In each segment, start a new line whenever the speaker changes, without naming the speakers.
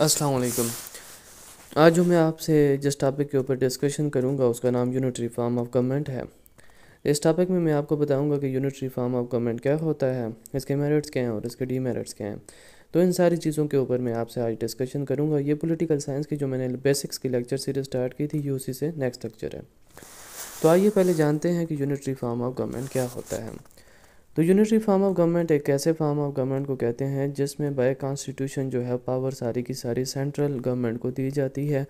असलकम आज जो मैं आपसे जिस टॉपिक के ऊपर डिस्कशन करूंगा उसका नाम यूनिटरी फार्म ऑफ गवर्नमेंट है इस टॉपिक में मैं आपको बताऊंगा कि यूनिटरी फार्म ऑफ गवर्नमेंट क्या होता है इसके मेरिट्स क्या हैं और इसके डीमेरिट्स क्या हैं तो इन सारी चीज़ों के ऊपर मैं आपसे आज डिस्कशन करूँगा ये पोलिटिकल साइंस की जो मैंने बेसिक्स की लेक्चर सीरीज स्टार्ट की थी यू से नेक्स्ट लेक्चर है तो आइए पहले जानते हैं कि यूनिटरी फार्म ऑफ गवर्नमेंट क्या होता है तो यूनिटरी फॉर्म ऑफ गवर्नमेंट एक ऐसे फॉर्म ऑफ गवर्नमेंट को कहते हैं जिसमें बाय कॉन्स्टिट्यूशन जो है पावर सारी की सारी सेंट्रल गवर्नमेंट को दी जाती है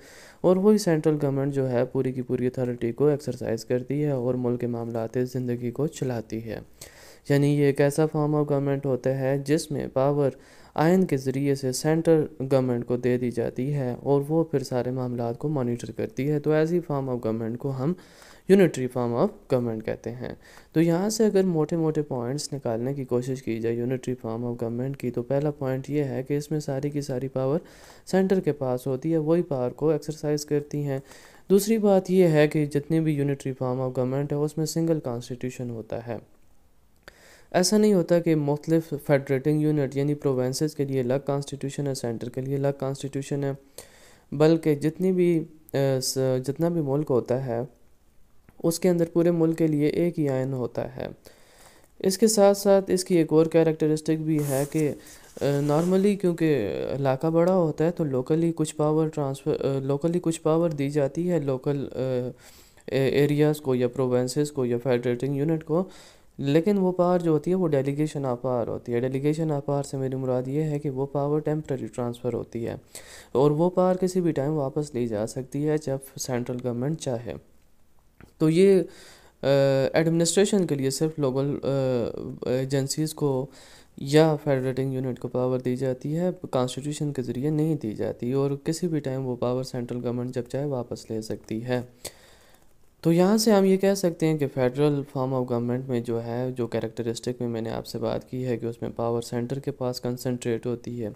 और वही सेंट्रल गवर्नमेंट जो है पूरी की पूरी अथॉरिटी को एक्सरसाइज करती है और मुल्क के मामलाते ज़िंदगी को चलाती है यानी ये एक ऐसा फॉर्म ऑफ गवर्नमेंट होता है जिसमें पावर आयन के ज़रिए से सेंटर गवर्नमेंट को दे दी जाती है और वो फिर सारे मामला को मॉनिटर करती है तो ऐसी फॉर्म ऑफ गवर्नमेंट को हम यूनिटरी फॉर्म ऑफ गवर्नमेंट कहते हैं तो यहाँ से अगर मोटे मोटे पॉइंट्स निकालने की कोशिश की जाए यूनिटरी फॉर्म ऑफ गवर्नमेंट की तो पहला पॉइंट ये है कि इसमें सारी की सारी पावर सेंटर के पास होती है वही पावर को एक्सरसाइज करती हैं दूसरी बात यह है कि जितनी भी यूनिटरी फॉर्म ऑफ गवर्नमेंट है उसमें सिंगल कॉन्स्टिट्यूशन होता है ऐसा नहीं होता कि मुख्तलिफ फेडरेटिंग यूनिट यानी प्रोवेंसेस के लिए अलग कॉन्स्टिट्यूशन है सेंटर के लिए अलग कॉन्स्टिट्यूशन है बल्कि जितनी भी जितना भी मुल्क होता है उसके अंदर पूरे मुल्क के लिए एक ही आयन होता है इसके साथ साथ इसकी एक और कैरेक्टरिस्टिक भी है कि नॉर्मली क्योंकि इलाका बड़ा होता है तो लोकली कुछ पावर ट्रांसफ़र लोकली कुछ पावर दी जाती है लोकल एरियाज़ को या प्रोवेंसेस को या फेडरेटिंग यूनिट को लेकिन वो पावर जो होती है वो डेलीगेशन ऑफ पावर होती है डेलीगेशन ऑफ पावर से मेरी मुराद ये है कि वो पावर टेम्प्रेरी ट्रांसफ़र होती है और वो पावर किसी भी टाइम वापस ली जा सकती है जब सेंट्रल गवर्नमेंट चाहे तो ये एडमिनिस्ट्रेशन के लिए सिर्फ लोकल एजेंसीज़ को या फेडरेटिंग यूनिट को पावर दी जाती है कॉन्स्टिट्यूशन के ज़रिए नहीं दी जाती और किसी भी टाइम वो पावर सेंट्रल गवर्नमेंट जब चाहे वापस ले सकती है तो यहाँ से हम ये कह सकते हैं कि फेडरल फॉर्म ऑफ गवर्नमेंट में जो है जो कैरेक्टरिस्टिक में मैंने आपसे बात की है कि उसमें पावर सेंटर के पास कंसनट्रेट होती है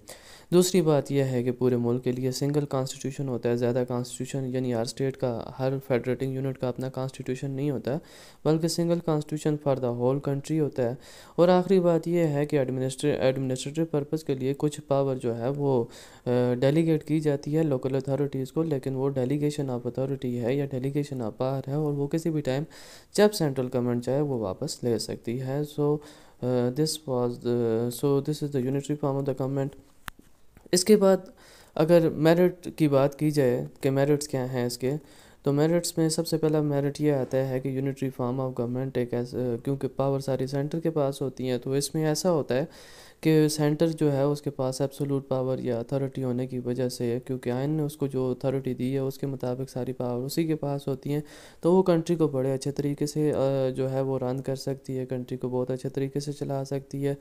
दूसरी बात यह है कि पूरे मुल्क के लिए सिंगल कॉन्स्टिट्यूशन होता है ज़्यादा कॉन्स्टिट्यूशन यानी हर स्टेट का हर फेडरेटिंग यूनिट का अपना कॉन्स्टिट्यूशन नहीं होता बल्कि single constitution for the whole country होता है और आखिरी बात यह है कि एडमिनिस्ट्रेटिव पर्पज़ के लिए कुछ पावर जो है वो डेलीगेट की जाती है लोकल अथॉरिटीज़ को लेकिन वो डेलीगेशन ऑफ अथॉरिटी है या डेलीगेशन ऑफ पावर है है और वो किसी भी टाइम जब सेंट्रल गवर्नमेंट चाहे वो वापस ले सकती है so this was so this is the unitary form of the government इसके बाद अगर मेरिट की बात की जाए कि मेरिट्स क्या हैं इसके तो मेरिट्स में सबसे पहला मेरिट ये आता है कि यूनिटरी फॉर्म ऑफ गवर्नमेंट एक ऐसा क्योंकि पावर सारी सेंटर के पास होती हैं तो इसमें ऐसा होता है कि सेंटर जो है उसके पास एब्सोलूट पावर या अथॉरिटी होने की वजह से है क्योंकि आयन ने उसको जो अथॉरिटी दी है उसके मुताबिक सारी पावर उसी के पास होती हैं तो वो कंट्री को बड़े अच्छे तरीके से जो है वो रन कर सकती है कंट्री को बहुत अच्छे तरीके से चला सकती है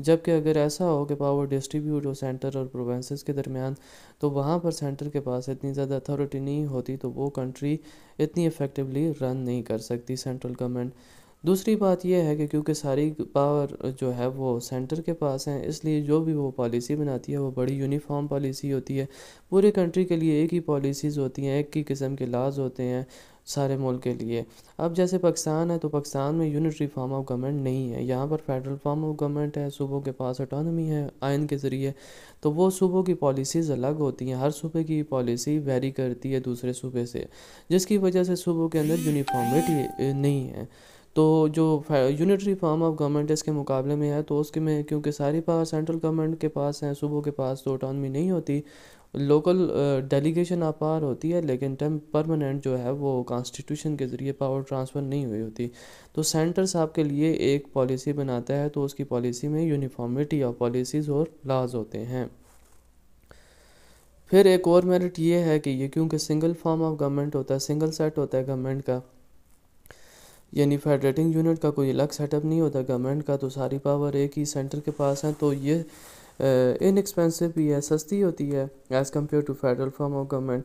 जबकि अगर ऐसा हो कि पावर डिस्ट्रीब्यूट हो सेंटर और प्रोवेंसेस के दरमियान तो वहाँ पर सेंटर के पास इतनी ज़्यादा अथॉरिटी नहीं होती तो वो कंट्री इतनी इफ़ेक्टिवली रन नहीं कर सकती सेंट्रल गवर्नमेंट दूसरी बात यह है कि क्योंकि सारी पावर जो है वो सेंटर के पास है इसलिए जो भी वो पॉलिसी बनाती है वो बड़ी यूनिफॉर्म पॉलिसी होती है पूरे कंट्री के लिए एक ही पॉलिसीज़ होती हैं एक ही किस्म के लाज होते हैं सारे मुल्क के लिए अब जैसे पाकिस्तान है तो पाकिस्तान में यूनिटरी फॉर्म ऑफ गवर्नमेंट नहीं है यहाँ पर फेडरल फॉर्म ऑफ गवर्नमेंट है सूबों के पास अटोनमी है आयन के ज़रिए तो वो सूबों की पॉलिसीज़ अलग होती हैं हर सूबे की पॉलिसी वेरी करती है दूसरे सूबे से जिसकी वजह से सूबों के अंदर यूनिफॉर्मिटी नहीं है तो जो यूनिटरी फॉर्म ऑफ गवर्नमेंट इसके मुकाबले में है तो उसके में क्योंकि सारी पावर सेंट्रल गवर्नमेंट के पास हैं सूबों के पास तो ऑटानमी नहीं होती लोकल डेलीगेशन आप पार होती है लेकिन टेम परमानेंट जो है वो कॉन्स्टिट्यूशन के ज़रिए पावर ट्रांसफ़र नहीं हुई होती तो सेंटर साहब के लिए एक पॉलिसी बनाता है तो उसकी पॉलिसी में यूनिफॉर्मिटी ऑफ पॉलिसीज़ और लाज होते हैं फिर एक और मेरिट ये है कि ये क्योंकि सिंगल फॉर्म ऑफ गवर्नमेंट होता है सिंगल सेट होता है गवर्नमेंट का यानी फेडरेटिंग यूनिट का कोई अलग सेटअप नहीं होता गवर्नमेंट का तो सारी पावर एक ही सेंटर के पास है तो ये इनएक्सपेंसिव uh, भी है सस्ती होती है as compare to federal form of government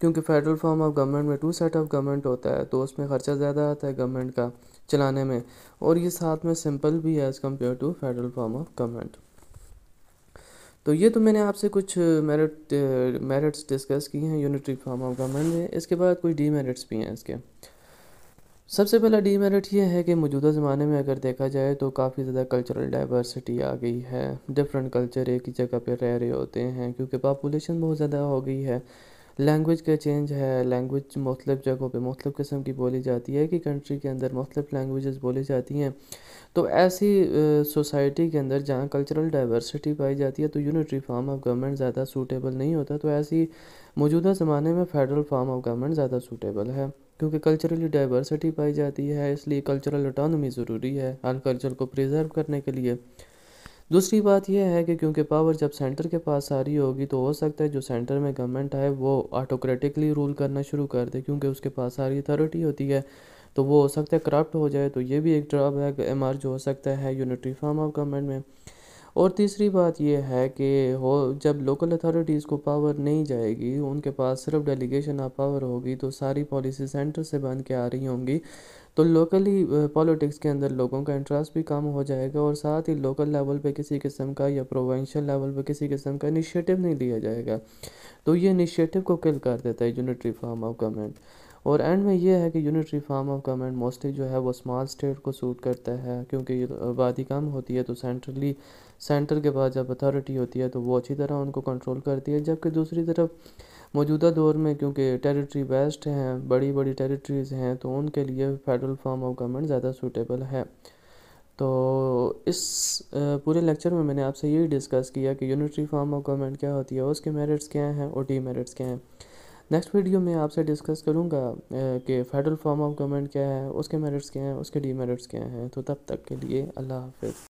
क्योंकि फेडरल फॉर्म ऑफ गवर्नमेंट में टू सेट ऑफ गवर्नमेंट होता है तो उसमें ख़र्चा ज़्यादा आता है गवर्नमेंट का चलाने में और ये साथ में सिंपल भी है as compare to federal form of government तो ये तो मैंने आपसे कुछ मेरिट मेरिट्स डिस्कस किए हैं यूनिटरी फॉर्म ऑफ गवर्नमेंट में इसके बाद कुछ डीमेरिट्स भी हैं इसके सबसे पहला डीमेरिट ये है कि मौजूदा ज़माने में अगर देखा जाए तो काफ़ी ज़्यादा कल्चरल डाइवर्सिटी आ गई है डिफरेंट कल्चर एक ही जगह पर रह रहे होते हैं क्योंकि पापुलेशन बहुत ज़्यादा हो गई है लैंग्वेज का चेंज है लैंग्वेज मुख्तलिफ़ जगहों पे मुख्तलिफ़ किस्म की बोली जाती है कि कंट्री के अंदर मुख्तलिफ़ लैंग्वेजेस बोली जाती हैं तो ऐसी सोसाइटी के अंदर जहाँ कल्चरल डाइवर्सिटी पाई जाती है तो यूनिटरी फॉर्म ऑफ गवर्नमेंट ज़्यादा सूटेबल नहीं होता तो ऐसी मौजूदा ज़माने में फेडरल फॉर्म ऑफ गवर्नमेंट ज़्यादा सूटेबल है क्योंकि कल्चरली डाइवर्सिटी पाई जाती है इसलिए कल्चरल ऑटोनमी ज़रूरी है हर कल्चर को प्रिजर्व करने के लिए दूसरी बात यह है कि क्योंकि पावर जब सेंटर के पास आ रही होगी तो हो सकता है जो सेंटर में गवर्नमेंट है वो ऑटोक्रेटिकली रूल करना शुरू कर दे क्योंकि उसके पास सारी अथॉरिटी होती है तो वो हो सकता है करप्ट हो जाए तो ये भी एक ड्रॉबैक जो हो सकता है यूनिटरी फॉर्म ऑफ गवर्नमेंट में और तीसरी बात यह है कि हो जब लोकल अथॉरिटीज़ को पावर नहीं जाएगी उनके पास सिर्फ डेलीगेशन ऑफ पावर होगी तो सारी पॉलिसी सेंटर से बन के आ रही होंगी तो लोकली पॉलिटिक्स के अंदर लोगों का इंटरेस्ट भी कम हो जाएगा और साथ ही लोकल लेवल पे किसी किस्म का या प्रोवेंशल लेवल पे किसी किस्म का इनिशिएटिव नहीं लिया जाएगा तो ये इनिशिएटिव को किल कर देता है यूनिटरी फॉर्म ऑफ गवर्नमेंट और एंड में ये है कि unitary form of government mostly जो है वो स्मॉल स्टेट को सूट करता है क्योंकि आबादी कम होती है तो सेंट्रली सेंटर के बाद जब अथॉरिटी होती है तो वो अच्छी तरह उनको कंट्रोल करती है जबकि दूसरी तरफ मौजूदा दौर में क्योंकि टेरिटरी वेस्ट हैं बड़ी बड़ी टेरिटरीज़ हैं तो उनके लिए फेडरल फॉर्म ऑफ गवर्नमेंट ज़्यादा सूटेबल है तो इस पूरे लेक्चर में मैंने आपसे यही डिस्कस किया कि यूनिटरी फॉर्म ऑफ गवर्नमेंट क्या होती है उसके मेरिट्स क्या हैं और डी मेरिट्स क्या हैं नेक्स्ट वीडियो में आपसे डिस्कस करूँगा कि फेडरल फॉर्म ऑफ गवर्नमेंट क्या है उसके मेरिट्स क्या हैं उसके डीमेरिट्स क्या हैं तो तब तक के लिए अल्लाह हाफिज़